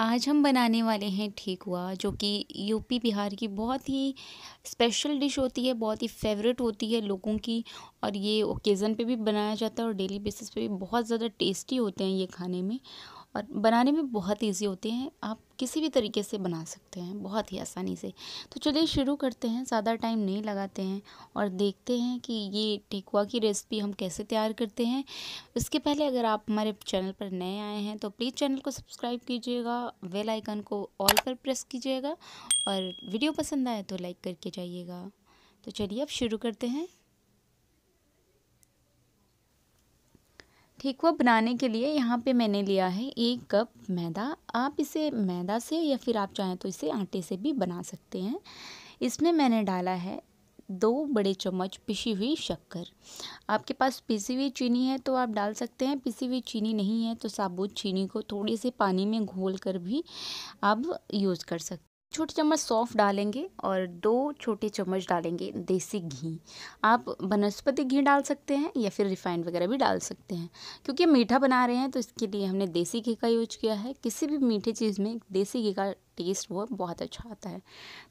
आज हम बनाने वाले हैं ठेकुआ जो कि यूपी बिहार की बहुत ही स्पेशल डिश होती है बहुत ही फेवरेट होती है लोगों की और ये ओकेज़न पे भी बनाया जाता है और डेली बेसिस पे भी बहुत ज़्यादा टेस्टी होते हैं ये खाने में और बनाने में बहुत ईजी होते हैं आप किसी भी तरीके से बना सकते हैं बहुत ही आसानी से तो चलिए शुरू करते हैं ज़्यादा टाइम नहीं लगाते हैं और देखते हैं कि ये ठेकुआ की रेसिपी हम कैसे तैयार करते हैं इसके पहले अगर आप हमारे चैनल पर नए आए हैं तो प्लीज़ चैनल को सब्सक्राइब कीजिएगा वेल आइकन को ऑल पर प्रेस कीजिएगा और वीडियो पसंद आए तो लाइक करके जाइएगा तो चलिए अब शुरू करते हैं ठेकुआ बनाने के लिए यहाँ पे मैंने लिया है एक कप मैदा आप इसे मैदा से या फिर आप चाहें तो इसे आटे से भी बना सकते हैं इसमें मैंने डाला है दो बड़े चम्मच पिसी हुई शक्कर आपके पास पिसी हुई चीनी है तो आप डाल सकते हैं पिसी हुई चीनी नहीं है तो साबुत चीनी को थोड़ी से पानी में घोल कर भी आप यूज़ कर सकते छोटी चम्मच सौंफ डालेंगे और दो छोटे चम्मच डालेंगे देसी घी आप वनस्पति घी डाल सकते हैं या फिर रिफाइंड वगैरह भी डाल सकते हैं क्योंकि मीठा बना रहे हैं तो इसके लिए हमने देसी घी का यूज किया है किसी भी मीठे चीज़ में देसी घी का टेस्ट वो बहुत अच्छा आता है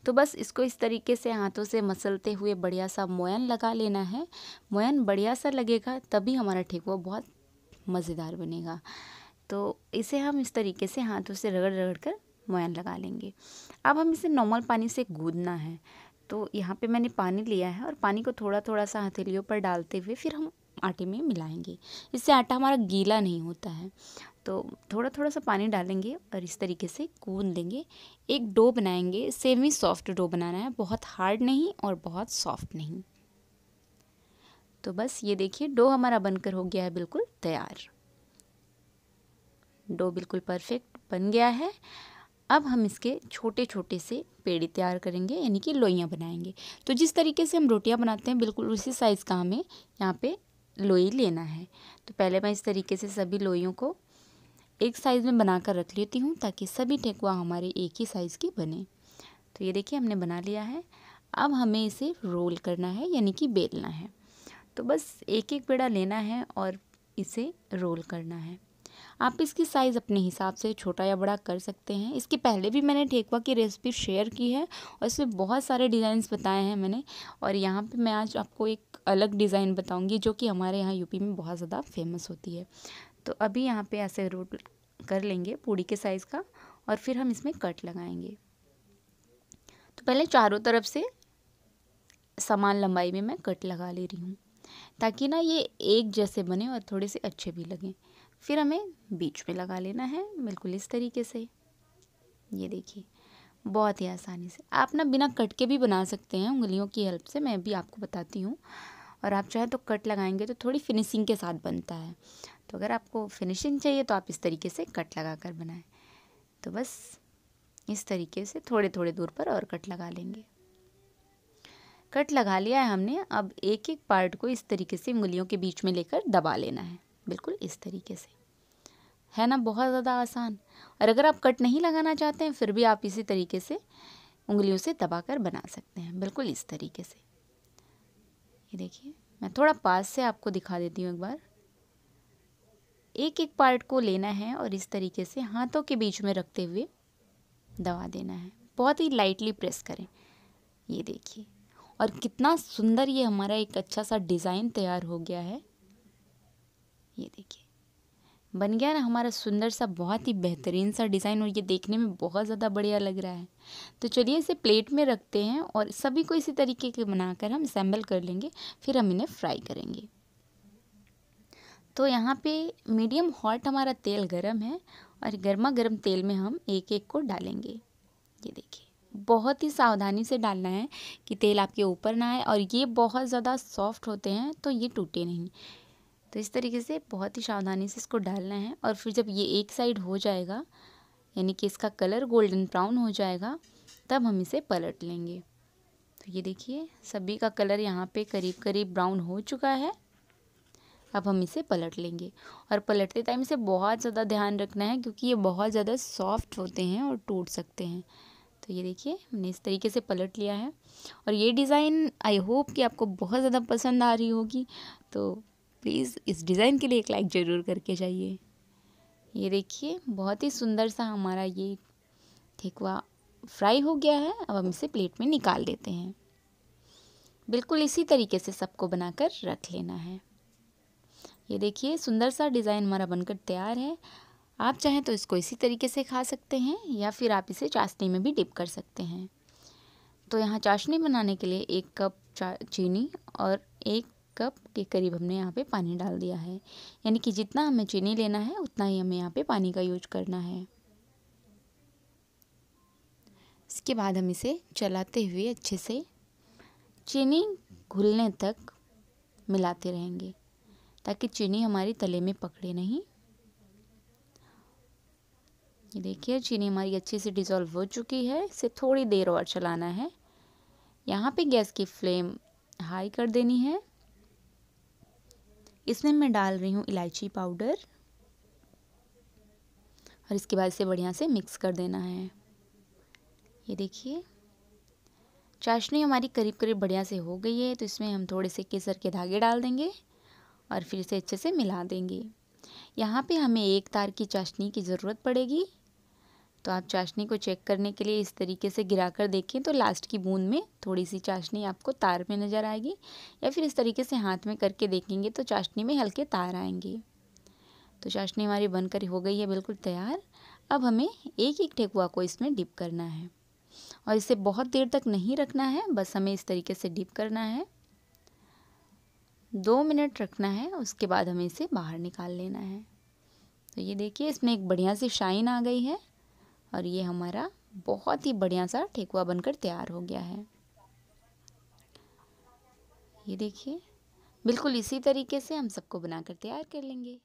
तो बस इसको इस तरीके से हाथों से मसलते हुए बढ़िया सा मोयन लगा लेना है मोयन बढ़िया सा लगेगा तभी हमारा ठेकुआ बहुत मज़ेदार बनेगा तो इसे हम इस तरीके से हाथों से रगड़ रगड़ कर मोयन लगा लेंगे अब हम इसे नॉर्मल पानी से गूदना है तो यहाँ पे मैंने पानी लिया है और पानी को थोड़ा थोड़ा सा हथेलियों पर डालते हुए फिर हम आटे में मिलाएंगे इससे आटा हमारा गीला नहीं होता है तो थोड़ा थोड़ा सा पानी डालेंगे और इस तरीके से गूंद लेंगे एक डो बनाएंगे सेमी सॉफ्ट डो बनाना है बहुत हार्ड नहीं और बहुत सॉफ्ट नहीं तो बस ये देखिए डो हमारा बनकर हो गया है बिल्कुल तैयार डो बिल्कुल परफेक्ट बन गया है अब हम इसके छोटे छोटे से पेड़े तैयार करेंगे यानी कि लोइयाँ बनाएंगे तो जिस तरीके से हम रोटियाँ बनाते हैं बिल्कुल उसी साइज़ का हमें यहाँ पे लोई लेना है तो पहले मैं इस तरीके से सभी लोइयों को एक साइज़ में बना कर रख लेती हूँ ताकि सभी ठेकुआ हमारे एक ही साइज़ की बने तो ये देखिए हमने बना लिया है अब हमें इसे रोल करना है यानी कि बेलना है तो बस एक एक पेड़ा लेना है और इसे रोल करना है आप इसकी साइज़ अपने हिसाब से छोटा या बड़ा कर सकते हैं इसके पहले भी मैंने ठेकुआ की रेसिपी शेयर की है और इसमें बहुत सारे डिज़ाइंस बताए हैं मैंने और यहाँ पे मैं आज आपको एक अलग डिज़ाइन बताऊँगी जो कि हमारे यहाँ यूपी में बहुत ज़्यादा फेमस होती है तो अभी यहाँ पर ऐसे रोट कर लेंगे पूड़ी के साइज़ का और फिर हम इसमें कट लगाएंगे तो पहले चारों तरफ से समान लंबाई में मैं कट लगा ले रही हूँ ताकि ना ये एक जैसे बने और थोड़े से अच्छे भी लगें फिर हमें बीच में लगा लेना है बिल्कुल इस तरीके से ये देखिए बहुत ही आसानी से आप ना बिना कट के भी बना सकते हैं उंगलियों की हेल्प से मैं भी आपको बताती हूँ और आप चाहें तो कट लगाएंगे तो थोड़ी फिनिशिंग के साथ बनता है तो अगर आपको फिनिशिंग चाहिए तो आप इस तरीके से कट लगा कर बनाएं तो बस इस तरीके से थोड़े थोड़े दूर पर और कट लगा लेंगे कट लगा लिया है हमने अब एक एक पार्ट को इस तरीके से उंगलियों के बीच में लेकर दबा लेना है बिल्कुल इस तरीके से है ना बहुत ज़्यादा आसान और अगर आप कट नहीं लगाना चाहते हैं फिर भी आप इसी तरीके से उंगलियों से दबा कर बना सकते हैं बिल्कुल इस तरीके से ये देखिए मैं थोड़ा पास से आपको दिखा देती हूँ एक बार एक एक पार्ट को लेना है और इस तरीके से हाथों के बीच में रखते हुए दबा देना है बहुत ही लाइटली प्रेस करें ये देखिए और कितना सुंदर ये हमारा एक अच्छा सा डिज़ाइन तैयार हो गया है ये देखिए बन गया ना हमारा सुंदर सा बहुत ही बेहतरीन सा डिज़ाइन और ये देखने में बहुत ज़्यादा बढ़िया लग रहा है तो चलिए इसे प्लेट में रखते हैं और सभी को इसी तरीके के बनाकर हम असेंबल कर लेंगे फिर हम इन्हें फ्राई करेंगे तो यहाँ पे मीडियम हॉट हमारा तेल गरम है और गर्मा गर्म तेल में हम एक एक को डालेंगे ये देखिए बहुत ही सावधानी से डालना है कि तेल आपके ऊपर ना आए और ये बहुत ज़्यादा सॉफ्ट होते हैं तो ये टूटे नहीं तो इस तरीके से बहुत ही सावधानी से इसको डालना है और फिर जब ये एक साइड हो जाएगा यानी कि इसका कलर गोल्डन ब्राउन हो जाएगा तब हम इसे पलट लेंगे तो ये देखिए सभी का कलर यहाँ पे करीब करीब ब्राउन हो चुका है अब हम इसे पलट लेंगे और पलटते टाइम इसे बहुत ज़्यादा ध्यान रखना है क्योंकि ये बहुत ज़्यादा सॉफ्ट होते हैं और टूट सकते हैं तो ये देखिए हमने इस तरीके से पलट लिया है और ये डिज़ाइन आई होप कि आपको बहुत ज़्यादा पसंद आ रही होगी तो प्लीज़ इस डिज़ाइन के लिए एक लाइक ज़रूर करके जाइए ये देखिए बहुत ही सुंदर सा हमारा ये ठेकुआ फ्राई हो गया है अब हम इसे प्लेट में निकाल देते हैं बिल्कुल इसी तरीके से सबको बनाकर रख लेना है ये देखिए सुंदर सा डिज़ाइन हमारा बनकर तैयार है आप चाहें तो इसको इसी तरीके से खा सकते हैं या फिर आप इसे चाशनी में भी डिप कर सकते हैं तो यहाँ चाशनी बनाने के लिए एक कप चीनी और एक कप के करीब हमने यहाँ पे पानी डाल दिया है यानी कि जितना हमें चीनी लेना है उतना ही हमें यहाँ पे पानी का यूज करना है इसके बाद हम इसे चलाते हुए अच्छे से चीनी घुलने तक मिलाते रहेंगे ताकि चीनी हमारी तले में पकड़े नहीं ये देखिए चीनी हमारी अच्छे से डिज़ोल्व हो चुकी है इसे थोड़ी देर और चलाना है यहाँ पे गैस की फ्लेम हाई कर देनी है इसमें मैं डाल रही हूँ इलायची पाउडर और इसके बाद इसे बढ़िया से मिक्स कर देना है ये देखिए चाशनी हमारी करीब करीब बढ़िया से हो गई है तो इसमें हम थोड़े से केसर के धागे डाल देंगे और फिर इसे अच्छे से मिला देंगे यहाँ पे हमें एक तार की चाशनी की ज़रूरत पड़ेगी तो आप चाशनी को चेक करने के लिए इस तरीके से गिरा कर देखें तो लास्ट की बूंद में थोड़ी सी चाशनी आपको तार में नज़र आएगी या फिर इस तरीके से हाथ में करके देखेंगे तो चाशनी में हल्के तार आएंगे तो चाशनी हमारी बनकर हो गई है बिल्कुल तैयार अब हमें एक एक ठेकुआ को इसमें डिप करना है और इसे बहुत देर तक नहीं रखना है बस हमें इस तरीके से डिप करना है दो मिनट रखना है उसके बाद हमें इसे बाहर निकाल लेना है तो ये देखिए इसमें एक बढ़िया सी शाइन आ गई है और ये हमारा बहुत ही बढ़िया सा ठेकुआ बनकर तैयार हो गया है ये देखिए बिल्कुल इसी तरीके से हम सबको बनाकर तैयार कर लेंगे